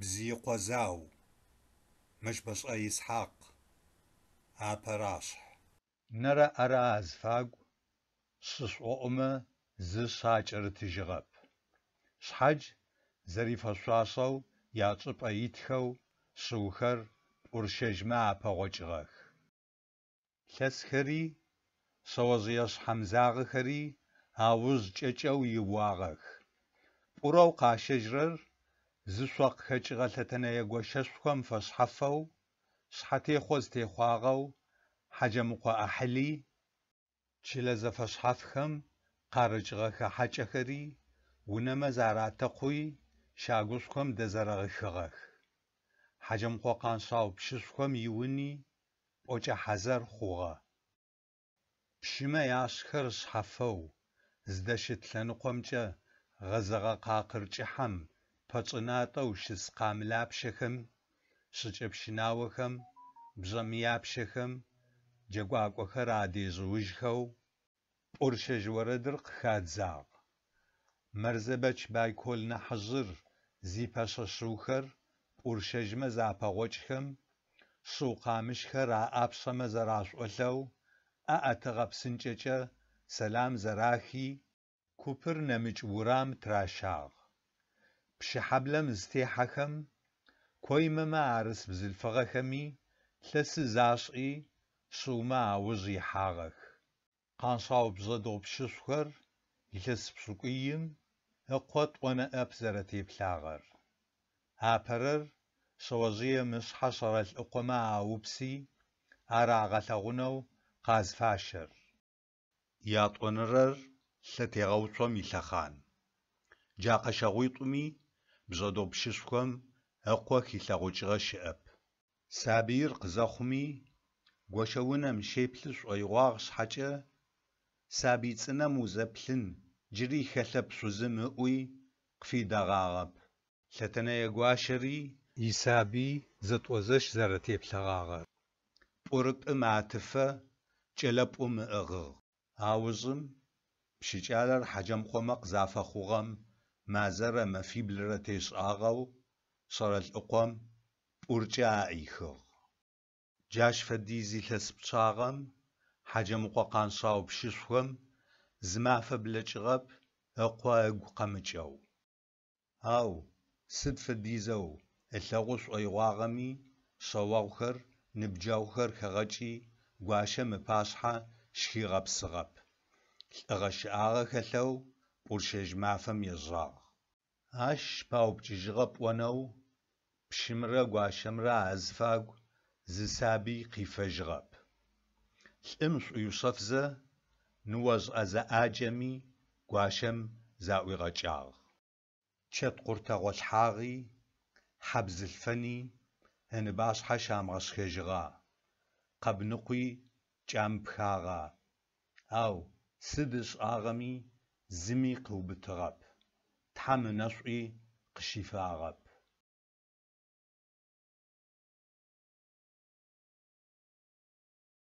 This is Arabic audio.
بزيق وزاو مش بس أي إسحاق آبراش نرى أراز فاقو شش أؤمة زي شاج ارتجغب شحاج زريفة شواشو ياتشب أيتخو شوخر أرشجمع بغجغخ لسخري شوازيش حمزاغخري هاوز ججو يواغخ بورو قاشجرر зышӏокъ хэкӏыгъэ-лъэтэнэе гуащэшъохэм фэшъхьафэу, шъхьэтехъо зэтехъуагъэу, хьэджэмыкъо ӏахьыли, чылэ зэфэшъхьафхэм къарыкӏыгъэ хэхьакӏэхэри унэмэ заратэкъуи щагушъхэм дэзэрагъэхыгъэх. Хьэджэмыкъо къаншъау пшышъохэм иуни ӏокӏэхьэзыр хъугъэ. Пшымэ яшъхэр шъхьафэу, зыдэщыт лъэныкъомкӏэ гъэзэгъэ къакъыркӏыхьэм پەچناتە و شسقام لاپشەکەم شچە پشناوەکەم بژەمیا پشەکەم جەگواکۆکە رادێژوژخە و قورشەژوەرە درق خادزاغ مەرزە بەچ بای کۆلنە حەزر زی پەشە شوخەر قورشەژمە زاپەغۆچخم شوقامشکە را ئاپشەمە زەراشوەلە و ئە ئەتەغەپسنجەچە سەلام زەراخی کوپر نەمچ ورام تراشاغ بشحبلم استيحكم كويما ما عرس بزلفغخمي تلس زاشقي شوما عوجي حاغخ قانشاو بجدو بششخر يلس بشقيم اقوات وانا ابزرتي بلاغر هابرر شواجية مش حشرة الأقماع وبسي أرى غثغنو قاز فاشر ياتونرر ستيغوتو ميلخان جاقش غويتو бжьэдопщышъхэм ӏэкъо хилъэгъукӏыгъэ щыӏэп. Сабыир къызэхъуми, гощэунэм щеплъы шӏоигъуагъ шъхьакӏэ, сабый цӏынэм узэплъын джыри хэлъэп шъузым ыӏуи къыфидэгъагъэп. Лъэтэнэе гуащэри исабый зэтӏозэщ зэрэтеплъэгъагъэр. Пӏурыпӏым атыфэ, кӏэлэпӏум ыӏыгъыгъ. Аужъым, пшыкӏалэр хьаджэм хъомэ къызафэхъугъэм مازەرە مەفیبلرە آغاو و شەڕەل ئوقۆم ئورجائیخۆغ جاش لسب لەس حجم حەجەم قۆقان شاو پشیشخۆم زمافە بلەچغەب ئەقوایە گوقەمچەو أو سد فەدیزە و ئەلەغوش ئۆیواغەمی شەواوخەر نبجاوخەر کەغەچی گواشە مەپاشحە شکی سغب أغش آغا لەو ӏуршэжь мафэм ежьагъ. Ащ паупчӏыжьыгъэ пӏонэу пшымрэ гуащэмрэ а зыфагу зы сабый къифэжьыгъэп. Лӏым шӏуиушъэфзэ ныожъ азэӏаджэми гуащэм заӏуигъэкӏагъ. Чэт къуртэгъо лъхьагъи, хьабзылъфэни ыныбашъхьэ щамгъэшхэжьыгъа, къэбныкъуи кӏамыпхагъа. Ау сыд ышӏагъэми زمی قوبتغب تحم نشعی قشیفاغب